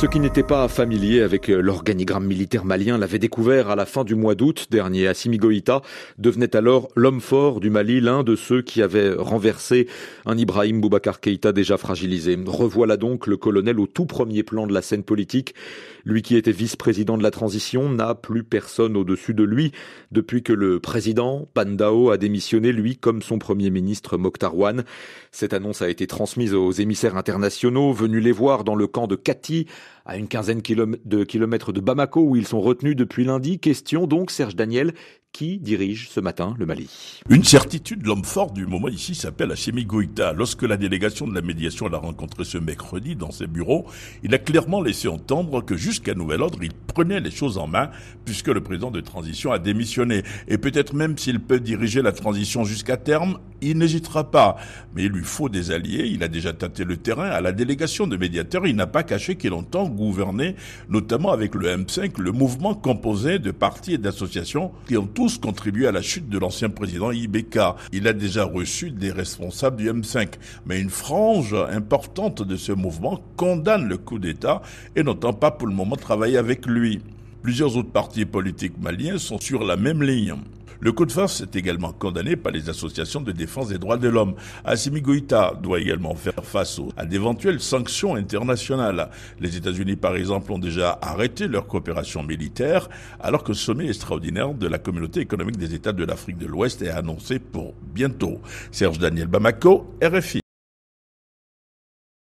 Ceux qui n'étaient pas familiers avec euh, l'organigramme militaire malien l'avaient découvert à la fin du mois d'août dernier. Assimi Goïta devenait alors l'homme fort du Mali, l'un de ceux qui avaient renversé un Ibrahim Boubacar Keïta déjà fragilisé. Revoilà donc le colonel au tout premier plan de la scène politique. Lui qui était vice-président de la transition n'a plus personne au-dessus de lui depuis que le président Pandao a démissionné, lui comme son premier ministre Mokhtarwan. Cette annonce a été transmise aux émissaires internationaux venus les voir dans le camp de Kati à une quinzaine de kilomètres de Bamako où ils sont retenus depuis lundi. Question donc, Serge Daniel, qui dirige ce matin le Mali. Une certitude, l'homme fort du moment ici s'appelle Hashemi Goïta. Lorsque la délégation de la médiation l'a rencontré ce mercredi dans ses bureaux, il a clairement laissé entendre que jusqu'à nouvel ordre, prenez les choses en main puisque le président de transition a démissionné. Et peut-être même s'il peut diriger la transition jusqu'à terme, il n'hésitera pas. Mais il lui faut des alliés, il a déjà tâté le terrain. À la délégation de médiateurs, il n'a pas caché qu'il entend gouverner, notamment avec le M5, le mouvement composé de partis et d'associations qui ont tous contribué à la chute de l'ancien président Ibeka. Il a déjà reçu des responsables du M5. Mais une frange importante de ce mouvement condamne le coup d'État et n'entend pas pour le moment travailler avec lui plusieurs autres partis politiques maliens sont sur la même ligne. Le coup de force est également condamné par les associations de défense des droits de l'homme. Assimi Goïta doit également faire face à d'éventuelles sanctions internationales. Les États-Unis, par exemple, ont déjà arrêté leur coopération militaire, alors que le sommet extraordinaire de la communauté économique des États de l'Afrique de l'Ouest est annoncé pour bientôt. Serge Daniel Bamako, RFI.